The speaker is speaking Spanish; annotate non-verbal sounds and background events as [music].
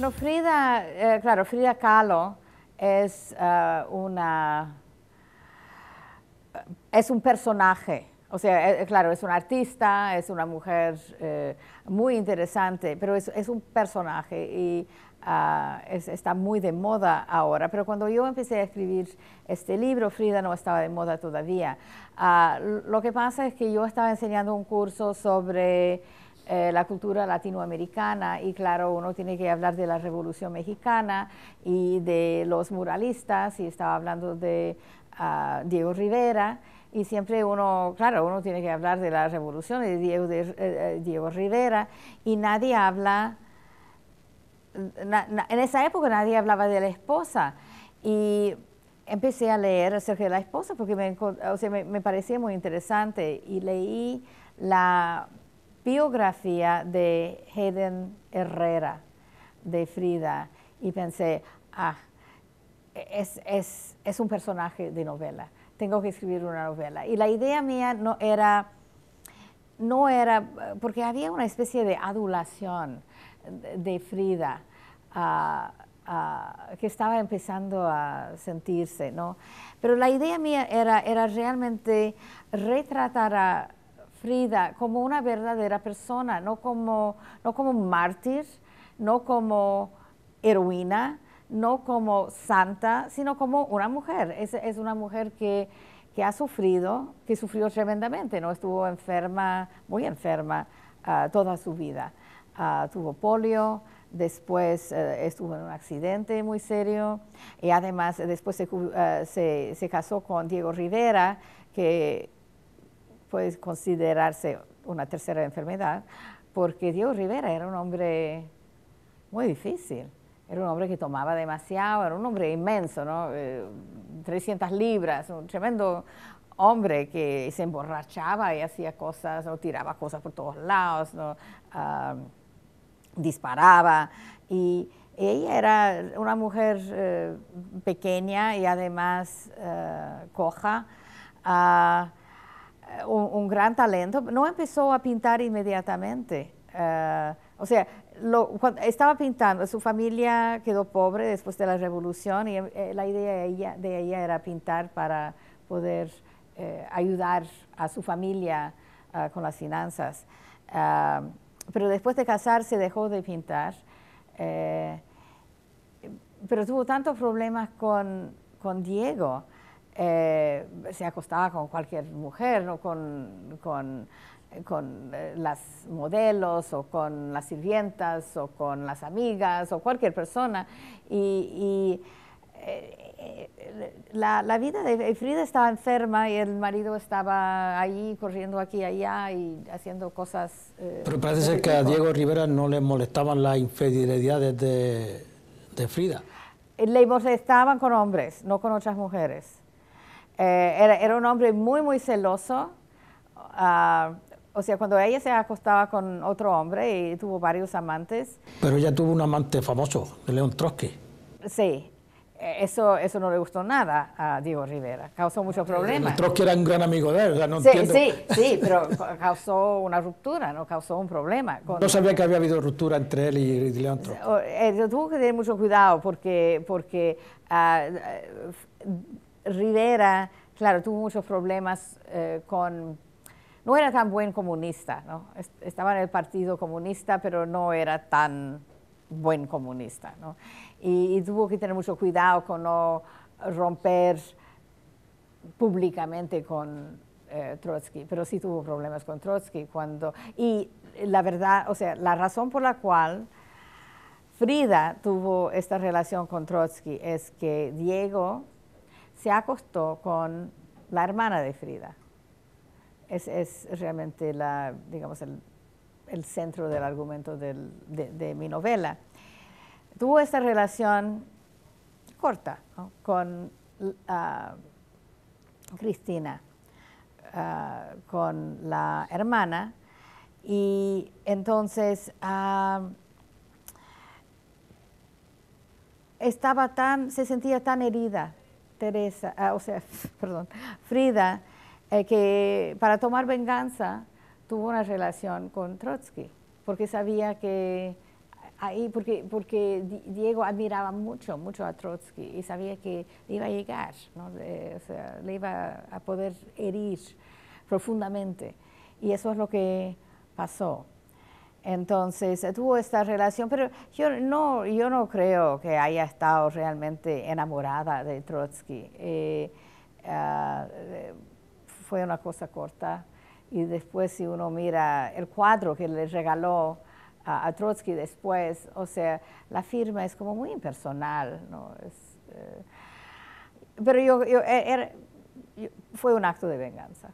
Bueno, Frida, eh, claro, Frida Kahlo es eh, una, es un personaje, o sea, eh, claro, es una artista, es una mujer muy interesante, pero es, un personaje y ah, está muy de moda ahora. Pero cuando yo empecé a escribir este libro, Frida no estaba de moda todavía. Ah, lo que pasa es que yo estaba enseñando un curso sobre eh, la cultura latinoamericana y claro, uno tiene que hablar de la Revolución Mexicana y de los muralistas y estaba hablando de ah, Diego Rivera y siempre uno, claro, uno tiene que hablar de la Revolución de Diego, de, eh, eh, Diego Rivera y nadie habla, en esa época nadie hablaba de la esposa y empecé a leer acerca de la esposa porque me, o sea, me parecía muy interesante y leí la biografía de Hayden Herrera, de Frida, y pensé, ah, es, es, es un personaje de novela, tengo que escribir una novela. Y la idea mía no era, no era, porque había una especie de adulación de Frida. Ah, ah, que estaba empezando a sentirse, ¿no? Pero la idea mía era, era realmente retratar a, Frida como una verdadera persona, no como, no como mártir, no como heroína, no como santa, sino como una mujer. Es, es una mujer que, ha sufrido, que sufrió tremendamente, ¿no? Estuvo enferma, muy enferma ah, toda su vida. Ah, tuvo polio, después eh, estuvo en un accidente muy serio y además después se, eh, se casó con Diego Rivera, que puede considerarse una tercera enfermedad, porque Diego Rivera era un hombre muy difícil. Era un hombre que tomaba demasiado, era un hombre inmenso, ¿no? 300 eh, libras, un tremendo hombre que se emborrachaba y hacía cosas, ¿no? tiraba cosas por todos lados, ¿no? Ah, disparaba. Y ella era una mujer eh, pequeña y además eh, coja. a ah, eh, un, gran talento, no empezó a pintar inmediatamente. Eh, o sea, estaba pintando, su familia quedó pobre después de la revolución y eh, la idea de ella, era pintar para poder ayudar a su familia con las finanzas. pero después de casarse dejó de pintar, pero tuvo tantos problemas con Diego eh, se acostaba con cualquier mujer, con, con, eh, eh, las modelos o con las sirvientas o con las amigas o cualquier persona. Y, eh, la, la, vida de Frida estaba enferma y el marido estaba ahí corriendo aquí y allá y haciendo cosas. Pero parece ser que a Diego Rivera no le molestaban las infidelidades de, de Frida. Le molestaban con hombres, no con otras mujeres. Eh, era, un hombre muy, muy celoso. Ah, o sea, cuando ella se acostaba con otro hombre y tuvo varios amantes. Pero ella tuvo un amante famoso, de León Trotsky. Sí, eh, eso, eso no le gustó nada a Diego Rivera, causó muchos problemas. Trotsky era un gran amigo de él, no sí, entiendo. Sí, sí, pero causó una ruptura, no causó un problema. No sabía que había habido ruptura entre él y León Trotsky. Oh, eh, tuvo que tener mucho cuidado porque, porque ah, Rivera, claro, tuvo muchos problemas eh, con... No era tan buen comunista, ¿no? Estaba en el Partido Comunista, pero no era tan buen comunista, ¿no? Y, tuvo que tener mucho cuidado con no romper públicamente con eh, Trotsky, pero sí tuvo problemas con Trotsky cuando... Y la verdad, o sea, la razón por la cual Frida tuvo esta relación con Trotsky es que Diego se acostó con la hermana de Frida. Es, es realmente la, digamos, el, centro del argumento de, mi novela. Tuvo esta relación corta con ah, Cristina, ah, con la hermana, y entonces ah, estaba tan, se sentía tan herida Teresa, ah, o sea, [laughs] perdón, Frida, eh, que para tomar venganza tuvo una relación con Trotsky, porque sabía que ahí, porque, Diego admiraba mucho, mucho a Trotsky y sabía que le iba a llegar, le iba a poder herir profundamente. Y eso es lo que pasó. Entonces eh, tuvo esta relación, pero yo no, yo no creo que haya estado realmente enamorada de Trotsky. Eh, ah, eh, fue una cosa corta. Y después si uno mira el cuadro que le regaló a, Trotsky después, o sea, la firma es como muy impersonal. pero yo, fue un acto de venganza.